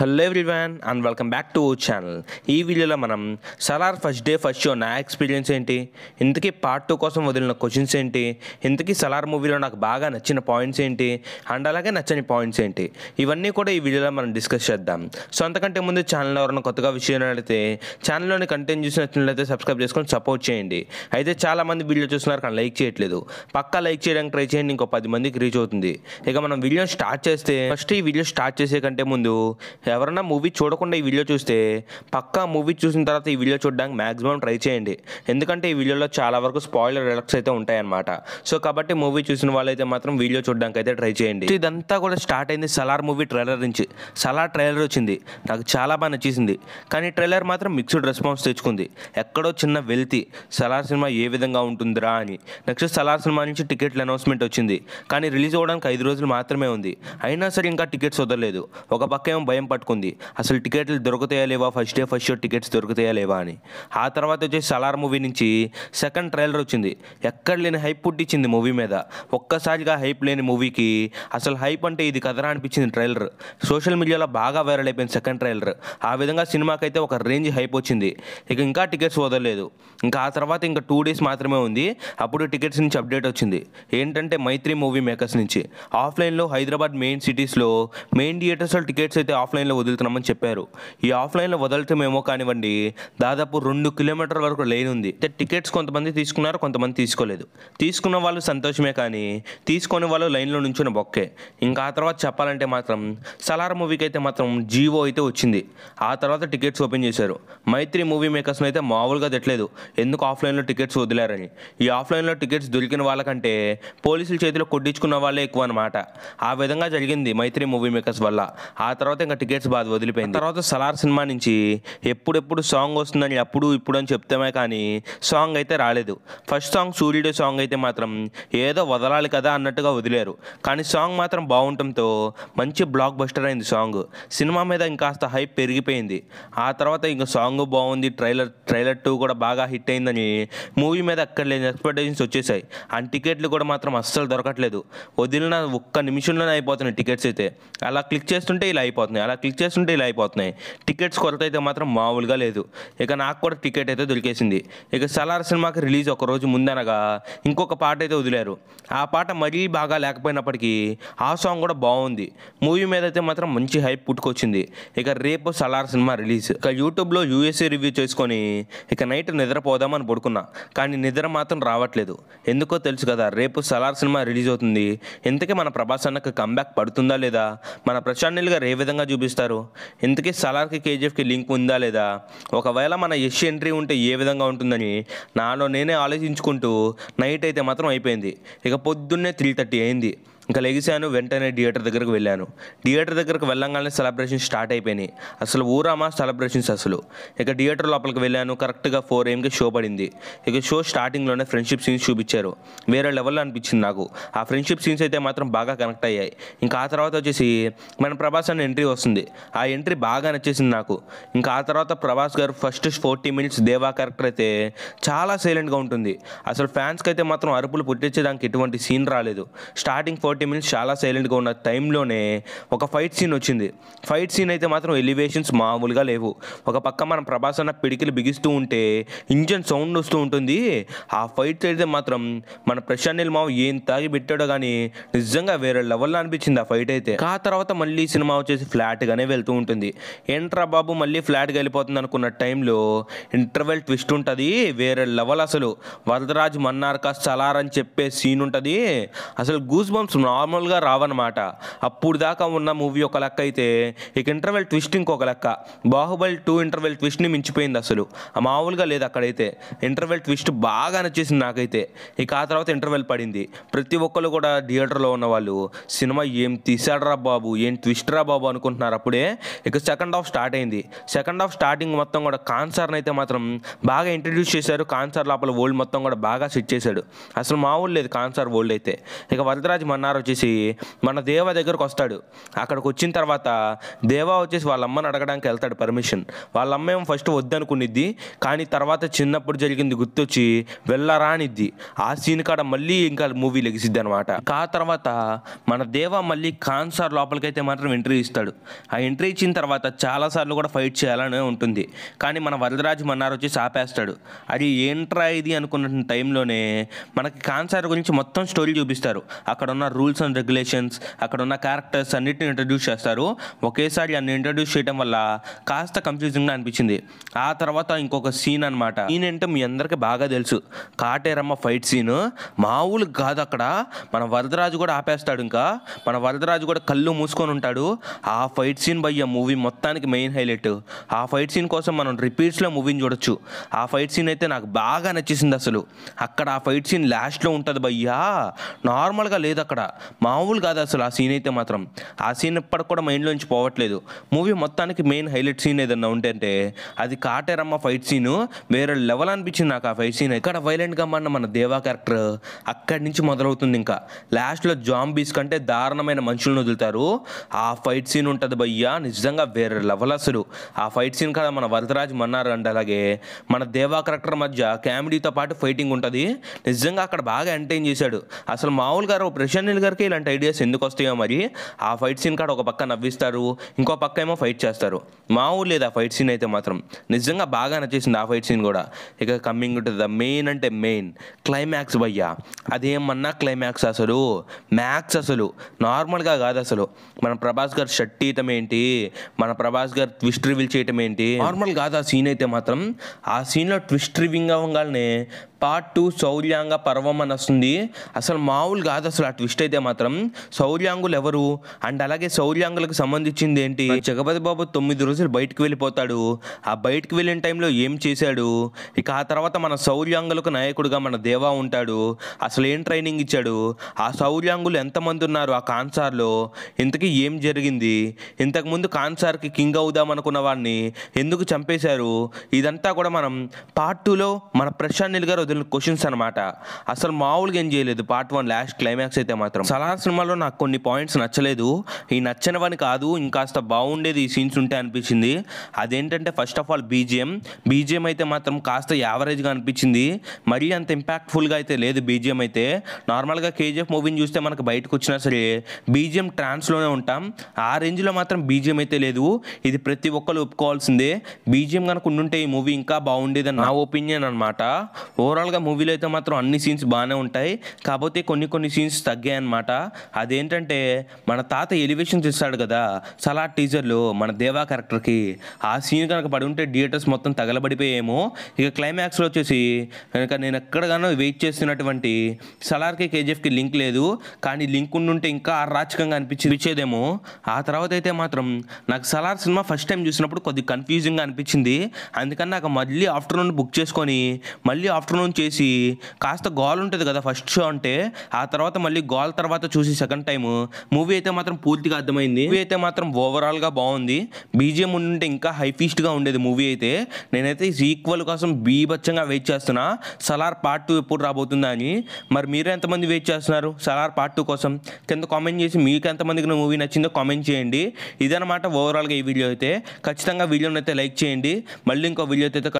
hello వ్యాన్ and welcome back to channel ఈ వీడియోలో మనం Salaar first day first show నా ఎక్స్పీరియన్స్ ఏంటి ఇంతకీ పార్ట్ టూ కోసం వదిలిన క్వశ్చన్స్ ఏంటి ఇంతకీ సలార్ మూవీలో నాకు బాగా నచ్చిన పాయింట్స్ ఏంటి అండ్ అలాగే నచ్చని పాయింట్స్ ఏంటి ఇవన్నీ కూడా ఈ వీడియోలో మనం డిస్కస్ చేద్దాం సో అంతకంటే ముందు ఛానల్లో ఎవరైనా కొత్తగా విషయం అడిగితే ఛానల్లోని కంటెంట్ చూసి నచ్చినట్లయితే సబ్స్క్రైబ్ చేసుకొని సపోర్ట్ చేయండి అయితే చాలామంది వీడియో చూస్తున్నారు కానీ లైక్ చేయట్లేదు పక్కా లైక్ చేయడానికి ట్రై చేయండి ఇంకో పది మందికి రీచ్ అవుతుంది ఇక మనం వీడియో స్టార్ట్ చేస్తే ఫస్ట్ ఈ వీడియో స్టార్ట్ చేసే కంటే ముందు ఎవరైనా మూవీ చూడకుండా ఈ వీడియో చూస్తే పక్కా మూవీ చూసిన తర్వాత ఈ వీడియో చూడడానికి మ్యాక్సిమం ట్రై చేయండి ఎందుకంటే ఈ వీడియోలో చాలా వరకు స్పాయిలర్ రిలాక్స్ అయితే ఉంటాయన్నమాట సో కాబట్టి మూవీ చూసిన వాళ్ళైతే మాత్రం వీడియో చూడడానికి అయితే ట్రై చేయండి ఇదంతా కూడా స్టార్ట్ అయింది సలార్ మూవీ ట్రైలర్ నుంచి సలార్ ట్రైలర్ వచ్చింది నాకు చాలా బాగా నచ్చేసింది కానీ ట్రైలర్ మాత్రం మిక్స్డ్ రెస్పాన్స్ తెచ్చుకుంది ఎక్కడో చిన్న వెళ్తి సలార్ సినిమా ఏ విధంగా ఉంటుందిరా అని నెక్స్ట్ సలార్ సినిమా నుంచి టికెట్లు అనౌన్స్మెంట్ వచ్చింది కానీ రిలీజ్ అవ్వడానికి ఐదు రోజులు మాత్రమే ఉంది అయినా సరే ఇంకా టికెట్స్ వదలలేదు ఒక పక్క ఏమో భయం పట్టుకుంది అసలు టికెట్లు దొరుకుతాయా లేవా first day first show tickets దొరుకుతాయా లేవా అని ఆ తర్వాత వచ్చేసి సలార్ మూవీ నుంచి సెకండ్ ట్రైలర్ వచ్చింది ఎక్కడ లేని హైప్ పుట్టించింది మూవీ మీద ఒక్కసారిగా హైప్ లేని మూవీకి అసలు హైప్ అంటే ఇది కదరా అనిపించింది ట్రైలర్ సోషల్ మీడియాలో బాగా వైరల్ అయిపోయింది సెకండ్ ట్రైలర్ ఆ విధంగా సినిమాకైతే ఒక రేంజ్ హైప్ వచ్చింది ఇక ఇంకా టికెట్స్ వదలలేదు ఇంకా ఆ తర్వాత ఇంకా టూ డేస్ మాత్రమే ఉంది అప్పుడు టికెట్స్ నుంచి అప్డేట్ వచ్చింది ఏంటంటే మైత్రి మూవీ మేకర్స్ నుంచి ఆఫ్లైన్లో హైదరాబాద్ మెయిన్ సిటీస్లో మెయిన్ థియేటర్స్లో టికెట్స్ అయితే ఆఫ్లైన్ ఆఫ్లైన్లో వదులుతున్నామని చెప్పారు ఈ ఆఫ్లైన్లో వదలటమేమో కానివ్వండి దాదాపు రెండు కిలోమీటర్ల వరకు లైన్ ఉంది అంటే టికెట్స్ కొంతమంది తీసుకున్నారు కొంతమంది తీసుకోలేదు తీసుకున్న వాళ్ళు సంతోషమే కానీ తీసుకొని వాళ్ళు లైన్లో నుంచున్న బొక్కే ఇంకా ఆ తర్వాత చెప్పాలంటే మాత్రం సలార్ మూవీకి అయితే మాత్రం జీవో అయితే వచ్చింది ఆ తర్వాత టికెట్స్ ఓపెన్ చేశారు మైత్రి మూవీ మేకర్స్ని అయితే మామూలుగా తెట్లేదు ఎందుకు ఆఫ్లైన్లో టికెట్స్ వదిలారని ఈ ఆఫ్లైన్లో టికెట్స్ దొరికిన వాళ్ళకంటే పోలీసుల చేతిలో కొట్టించుకున్న వాళ్ళే ఎక్కువ అనమాట ఆ విధంగా జరిగింది మైత్రి మూవీ మేకర్స్ వల్ల ఆ తర్వాత ఇంకా టికెట్స్ ఇయర్స్ బాధ వదిలిపోయింది తర్వాత సలార్ సినిమా నుంచి ఎప్పుడెప్పుడు సాంగ్ వస్తుందని అప్పుడు ఇప్పుడు అని చెప్తామే కానీ సాంగ్ అయితే రాలేదు ఫస్ట్ సాంగ్ సూర్యుడు సాంగ్ అయితే మాత్రం ఏదో వదలాలి కదా అన్నట్టుగా వదిలేరు కానీ సాంగ్ మాత్రం బాగుండటంతో మంచి బ్లాక్ బస్టర్ అయింది సాంగ్ సినిమా మీద ఇంకాస్త హైప్ పెరిగిపోయింది ఆ తర్వాత ఇంకా సాంగ్ బాగుంది ట్రైలర్ ట్రైలర్ టూ కూడా బాగా హిట్ అయిందని మూవీ మీద అక్కడ లేని ఎక్స్పెక్టేషన్స్ వచ్చేసాయి ఆ టికెట్లు కూడా మాత్రం అస్సలు దొరకట్లేదు వదిలిన ఒక్క నిమిషంలోనే అయిపోతున్నాయి టికెట్స్ అయితే అలా క్లిక్ చేస్తుంటే ఇలా అయిపోతున్నాయి అలా క్లిక్ చేస్తుంటే ఇలా అయిపోతున్నాయి టికెట్స్ కొరత అయితే మాత్రం మామూలుగా లేదు ఇక నాకు కూడా టికెట్ అయితే దొరికేసింది ఇక సలార్ సినిమాకి రిలీజ్ ఒక రోజు ముందనగా ఇంకొక పాట అయితే వదిలారు ఆ పాట మరీ బాగా లేకపోయినప్పటికీ ఆ సాంగ్ కూడా బాగుంది మూవీ మీద అయితే మాత్రం మంచి హైప్ పుట్టుకొచ్చింది ఇక రేపు సలార్ సినిమా రిలీజ్ ఇక యూట్యూబ్లో యూఎస్ఏ రివ్యూ చేసుకొని ఇక నైట్ నిద్రపోదామని పడుకున్నా కానీ నిద్ర మాత్రం రావట్లేదు ఎందుకో తెలుసు కదా రేపు సలార్ సినిమా రిలీజ్ అవుతుంది ఇంతకీ మన ప్రభాస్ అన్నకు కంబ్యాక్ పడుతుందా లేదా మన ప్రశాంత్ గారు ఏ విధంగా చూపిస్తారు చూపిస్తారు ఇంతకీ సలార్కి కేజీఎఫ్కి లింక్ ఉందా లేదా ఒకవేళ మన ఎస్సీ ఎంట్రీ ఉంటే ఏ విధంగా ఉంటుందని నాలో నేనే ఆలోచించుకుంటూ నైట్ అయితే మాత్రం అయిపోయింది ఇక పొద్దున్నే త్రీ థర్టీ అయింది ఇంకా లెగిశాను వెంటనే థియేటర్ దగ్గరకు వెళ్ళాను థియేటర్ దగ్గరకు వెళ్ళంగానే సెలబ్రేషన్ స్టార్ట్ అయిపోయినాయి అసలు ఊరామా సెలబ్రేషన్స్ అసలు ఇక థియేటర్ లోపలికి వెళ్ళాను కరెక్ట్గా ఫోర్ ఏఎంకి షో పడింది ఇక షో స్టార్టింగ్లోనే ఫ్రెండ్షిప్ సీన్స్ చూపించారు వేరే లెవెల్లో అనిపించింది నాకు ఆ ఫ్రెండ్షిప్ సీన్స్ అయితే మాత్రం బాగా కనెక్ట్ అయ్యాయి ఇంకా ఆ తర్వాత వచ్చేసి మన ప్రభాస్ అన్న ఎంట్రీ వస్తుంది ఆ ఎంట్రీ బాగా నచ్చేసింది నాకు ఇంకా ఆ తర్వాత ప్రభాస్ గారు first forty minutes Deva character అయితే చాలా సైలెంట్గా ఉంటుంది అసలు ఫ్యాన్స్కి అయితే మాత్రం అరుపులు పుట్టించే దానికి ఎటువంటి సీన్ రాలేదు స్టార్టింగ్ ఫోర్టీ ఫార్టీ మినిట్స్ చాలా సైలెంట్గా ఉన్న టైంలోనే ఒక ఫైట్ సీన్ వచ్చింది ఫైట్ సీన్ అయితే మాత్రం ఎలివేషన్స్ మామూలుగా లేవు ఒక పక్క మనం ప్రభాస్ అన్న పిడికిలు బిగిస్తూ ఉంటే ఇంజన్ సౌండ్ వస్తూ ఉంటుంది ఆ ఫైట్ అయితే మాత్రం మన ప్రశాంత్ నీల్ మావు ఏం తాగి పెట్టాడో కానీ నిజంగా వేరే లెవెల్లో అనిపించింది ఆ ఫైట్ అయితే ఆ తర్వాత మళ్ళీ సినిమా వచ్చేసి ఫ్లాట్గానే వెళ్తూ ఉంటుంది ఏంట్రా బాబు మళ్ళీ ఫ్లాట్గా వెళ్ళిపోతుంది అనుకున్న టైంలో ఇంటర్వెల్ ట్విస్ట్ ఉంటుంది వేరే లెవెల్ అసలు వరదరాజ్ మన్నార్కా సలార్ అని చెప్పే సీన్ ఉంటుంది అసలు గూస్ బంప్స్ నార్మల్గా రావన్నమాట అప్పుడు దాకా ఉన్న మూవీ ఒక లెక్క అయితే ఇక ఇంటర్వెల్ ట్విస్ట్ ఇంకొక లెక్క బాహుబలి టూ ఇంటర్వెల్ ట్విస్ట్ని మించిపోయింది అసలు మామూలుగా లేదు అక్కడైతే ఇంటర్వెల్ ట్విస్ట్ బాగా నచ్చేసింది నాకైతే ఇక ఆ తర్వాత ఇంటర్వెల్ పడింది ప్రతి ఒక్కరు కూడా థియేటర్లో ఉన్న వాళ్ళు సినిమా ఏం తీసాడరా బాబు ఏం ట్విస్ట్ రా బాబు అనుకుంటున్నారు అప్పుడే ఇక సెకండ్ హాఫ్ స్టార్ట్ అయింది సెకండ్ హాఫ్ స్టార్టింగ్ మొత్తం కూడా కాన్సర్ని అయితే మాత్రం బాగా ఇంట్రడ్యూస్ చేశారు కాన్సర్ లోపల ఓల్డ్ మొత్తం కూడా బాగా సెట్ చేశాడు అసలు మామూలు లేదు కాన్సర్ ఓల్డ్ అయితే ఇక వరదరాజ్ మన్నార వచ్చేసి మన దేవ దగ్గరకు వస్తాడు అక్కడికి వచ్చిన తర్వాత దేవా వచ్చేసి వాళ్ళ అమ్మని అడగడానికి వెళ్తాడు పర్మిషన్ వాళ్ళ అమ్మ ఏమో ఫస్ట్ వద్దనుకునిద్ది కానీ తర్వాత చిన్నప్పుడు జరిగింది గుర్తొచ్చి వెళ్ళరానిద్ది ఆ సీన్ కాడ మళ్ళీ ఇంకా మూవీ లెగిసిద్ది అనమాట ఆ తర్వాత మన దేవ మళ్ళీ కాన్సార్ లోపలికైతే మాత్రం ఎంట్రీ ఇస్తాడు ఆ ఎంట్రీ ఇచ్చిన తర్వాత చాలాసార్లు కూడా ఫైట్ చేయాలనే ఉంటుంది కానీ మన వరదరాజు మన్నారు వచ్చి ఆపేస్తాడు అది ఏంట్రా ఇది అనుకున్న టైంలోనే మనకి కాన్సార్ గురించి మొత్తం స్టోరీ చూపిస్తారు అక్కడ ఉన్న రూల్ రూల్స్ అండ్ రెగ్యులేషన్స్ అక్కడ ఉన్న క్యారెక్టర్స్ అన్నిటిని ఇంట్రడ్యూస్ చేస్తారు ఒకేసారి అన్ని ఇంట్రడ్యూస్ చేయడం వల్ల కాస్త కన్ఫ్యూజింగ్గా అనిపించింది ఆ తర్వాత ఇంకొక సీన్ అనమాట సీన్ అంటే మీ అందరికీ బాగా తెలుసు కాటేరమ్మ ఫైట్ సీన్ మామూలు కాదు అక్కడ మన వరదరాజు కూడా ఆపేస్తాడు ఇంకా మన వరదరాజు కూడా కళ్ళు మూసుకొని ఉంటాడు ఆ ఫైట్ సీన్ బయ్య మూవీ మొత్తానికి మెయిన్ హైలైట్ ఆ ఫైట్ సీన్ కోసం మనం రిపీట్స్లో మూవీని చూడొచ్చు ఆ ఫైట్ సీన్ అయితే నాకు బాగా నచ్చేసింది అసలు అక్కడ ఆ ఫైట్ సీన్ లాస్ట్లో ఉంటుంది భయ్యా నార్మల్గా లేదు అక్కడ మామూలు కాదు అసలు ఆ సీన్ అయితే మాత్రం ఆ సీన్ ఇప్పటికి కూడా మైండ్లోంచి పోవట్లేదు మూవీ మొత్తానికి మెయిన్ హైలైట్ సీన్ ఏదన్నా ఉంటే అది కాటేరమ్మ ఫైట్ సీను వేరే లెవెల్ అనిపించింది నాకు ఆ ఫైట్ సీన్ ఇక్కడ వైలెంట్గా మన మన దేవా క్యారెక్టర్ అక్కడి నుంచి మొదలవుతుంది ఇంకా లాస్ట్లో జాంబీస్ కంటే దారుణమైన మనుషులను వదులుతారు ఆ ఫైట్ సీన్ ఉంటుంది భయ్యా నిజంగా వేరే లెవెల్ అసలు ఆ ఫైట్ సీన్ కదా మన వరదరాజ్ మన్నారు అండి అలాగే మన దేవా క్యారెక్టర్ మధ్య కామెడీతో పాటు ఫైటింగ్ ఉంటుంది నిజంగా అక్కడ బాగా ఎంటైన్ చేశాడు అసలు మామూలు గారు ప్రెషర్ని సునీల్ గారికి ఇలాంటి ఐడియాస్ ఎందుకు వస్తాయో మరి ఆ ఫైట్ సీన్ కాడ ఒక పక్క నవ్విస్తారు ఇంకో పక్క ఏమో ఫైట్ చేస్తారు మా లేదు ఆ ఫైట్ సీన్ అయితే మాత్రం నిజంగా బాగా నచ్చేసింది ఆ ఫైట్ సీన్ కూడా ఇక కమ్మింగ్ ఉంటుంది మెయిన్ అంటే మెయిన్ క్లైమాక్స్ భయ్యా అదేమన్నా క్లైమాక్స్ అసలు మ్యాక్స్ అసలు నార్మల్గా కాదు అసలు మన ప్రభాస్ గారు షర్ట్ ఏంటి మన ప్రభాస్ గారు ట్విస్ట్ రివీల్ చేయటం ఏంటి నార్మల్ కాదు ఆ సీన్ అయితే మాత్రం ఆ సీన్లో ట్విస్ట్ రివింగ్ అవ్వగానే పార్ట్ టూ శౌర్యాంగ పర్వం అని వస్తుంది అసలు మామూలు కాదు అసలు ఆ ట్విస్ట్ అయితే మాత్రం శౌర్యాంగులు ఎవరు అండ్ అలాగే శౌర్యాంగులకు సంబంధించింది ఏంటి జగపతి బాబు తొమ్మిది రోజులు బయటకు వెళ్ళిపోతాడు ఆ బయటకు వెళ్ళిన టైంలో ఏం చేశాడు ఇక ఆ తర్వాత మన శౌర్యాంగులకు నాయకుడుగా మన దేవా ఉంటాడు అసలు ఏం ట్రైనింగ్ ఇచ్చాడు ఆ శౌర్యాంగులు ఎంతమంది ఉన్నారు ఆ కాన్సార్లో ఇంతకీ ఏం జరిగింది ఇంతకుముందు కాన్సార్కి కింగ్ అవుదాం అనుకున్న వాడిని ఎందుకు చంపేశారు ఇదంతా కూడా మనం పార్ట్ టూలో మన ప్రశాంత్ నిల్ గారు వదిలిన క్వశ్చన్స్ అనమాట అసలు మామూలుగా ఏం చేయలేదు పార్ట్ వన్ లాస్ట్ క్లైమాక్స్ అయితే మాత్రం మాత్రం సలార్ సినిమాలో నాకు కొన్ని పాయింట్స్ నచ్చలేదు ఈ నచ్చనివని కాదు ఇంకాస్త బాగుండేది ఈ సీన్స్ ఉంటే అనిపించింది అదేంటంటే first of all BGM BGM అయితే మాత్రం కాస్త యావరేజ్గా అనిపించింది మరీ అంత ఇంపాక్ట్ఫుల్గా అయితే లేదు బీజిఎం అయితే నార్మల్గా కేజీఎఫ్ మూవీని చూస్తే మనకు బయటకు వచ్చినా సరే బీజిఎం ట్రాన్స్లోనే ఉంటాం ఆ రేంజ్లో మాత్రం బీజిఎం అయితే లేదు ఇది ప్రతి ఒక్కరు ఒప్పుకోవాల్సిందే బీజిఎం కనుక ఉండుంటే ఈ మూవీ ఇంకా బాగుండేది నా ఒపీనియన్ అనమాట ఓవరాల్గా మూవీలో అయితే మాత్రం అన్ని సీన్స్ బాగానే ఉంటాయి కాకపోతే కొన్ని కొన్ని సీన్స్ తగ్గాయి అనమాట అదేంటంటే మన తాత ఎలివేషన్ చేస్తాడు కదా సలార్ టీజర్లో మన దేవా క్యారెక్టర్కి ఆ సీన్ కనుక పడి ఉంటే థియేటర్స్ మొత్తం తగలబడిపోయేమో ఇక క్లైమాక్స్లో వచ్చేసి కనుక నేను ఎక్కడగానో వెయిట్ చేస్తున్నటువంటి సలార్కి కేజీఎఫ్కి లింక్ లేదు కానీ లింక్ ఉండుంటే ఇంకా రాచకంగా అనిపించేదేమో ఆ తర్వాత అయితే మాత్రం నాకు సలార్ సినిమా ఫస్ట్ టైం చూసినప్పుడు కొద్దిగా కన్ఫ్యూజింగ్గా అనిపించింది అందుకని నాకు మళ్ళీ ఆఫ్టర్నూన్ బుక్ చేసుకొని మళ్ళీ ఆఫ్టర్నూన్ చేసి కాస్త గోల్ ఉంటుంది కదా ఫస్ట్ షో అంటే ఆ తర్వాత మళ్ళీ గోల్ తర్వాత చూసి సెకండ్ టైమ్ మూవీ అయితే మాత్రం పూర్తిగా అర్థమైంది మూవీ అయితే మాత్రం ఓవరాల్గా బాగుంది బీజిఎం ఉంటే ఇంకా హై గా ఉండేది మూవీ అయితే నేనైతే ఈక్వల్ కోసం బీభత్సంగా వెయిట్ చేస్తున్నా సలార్ పార్ట్ టూ ఎప్పుడు రాబోతుందా అని మరి మీరు ఎంతమంది వెయిట్ చేస్తున్నారు సలార్ పార్ట్ టూ కోసం కింద కామెంట్ చేసి మీకు ఎంతమందికి మూవీ నచ్చిందో కామెంట్ చేయండి ఇదనమాట ఓవరాల్గా ఈ వీడియో అయితే ఖచ్చితంగా వీడియోని అయితే లైక్ చేయండి మళ్ళీ ఇంకో వీడియో అయితే